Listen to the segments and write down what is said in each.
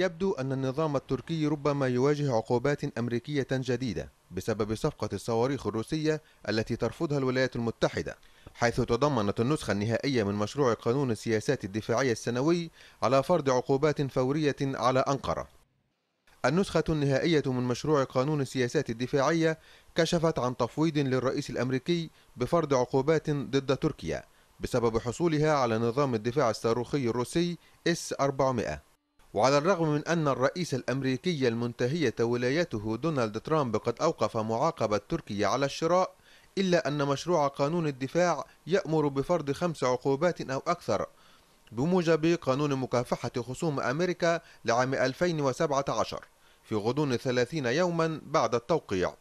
يبدو أن النظام التركي ربما يواجه عقوبات أمريكية جديدة بسبب صفقة الصواريخ الروسية التي ترفضها الولايات المتحدة حيث تضمنت النسخة النهائية من مشروع قانون السياسات الدفاعية السنوي على فرض عقوبات فورية على أنقرة النسخة النهائية من مشروع قانون السياسات الدفاعية كشفت عن تفويض للرئيس الأمريكي بفرض عقوبات ضد تركيا بسبب حصولها على نظام الدفاع الصاروخي الروسي S-400 وعلى الرغم من أن الرئيس الأمريكي المنتهية ولايته دونالد ترامب قد أوقف معاقبة تركيا على الشراء إلا أن مشروع قانون الدفاع يأمر بفرض خمس عقوبات أو أكثر بموجب قانون مكافحة خصوم أمريكا لعام 2017 في غضون 30 يوما بعد التوقيع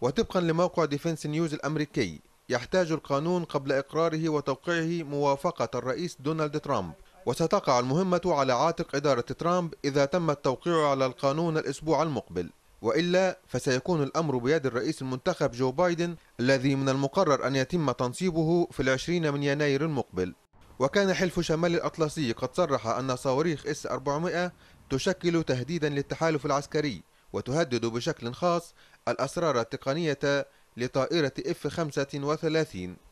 وطبقا لموقع ديفنس نيوز الأمريكي يحتاج القانون قبل إقراره وتوقيعه موافقة الرئيس دونالد ترامب وستقع المهمة على عاتق إدارة ترامب إذا تم التوقيع على القانون الأسبوع المقبل وإلا فسيكون الأمر بيد الرئيس المنتخب جو بايدن الذي من المقرر أن يتم تنصيبه في العشرين من يناير المقبل وكان حلف شمال الأطلسي قد صرح أن صواريخ إس 400 تشكل تهديدا للتحالف العسكري وتهدد بشكل خاص الأسرار التقنية لطائرة F-35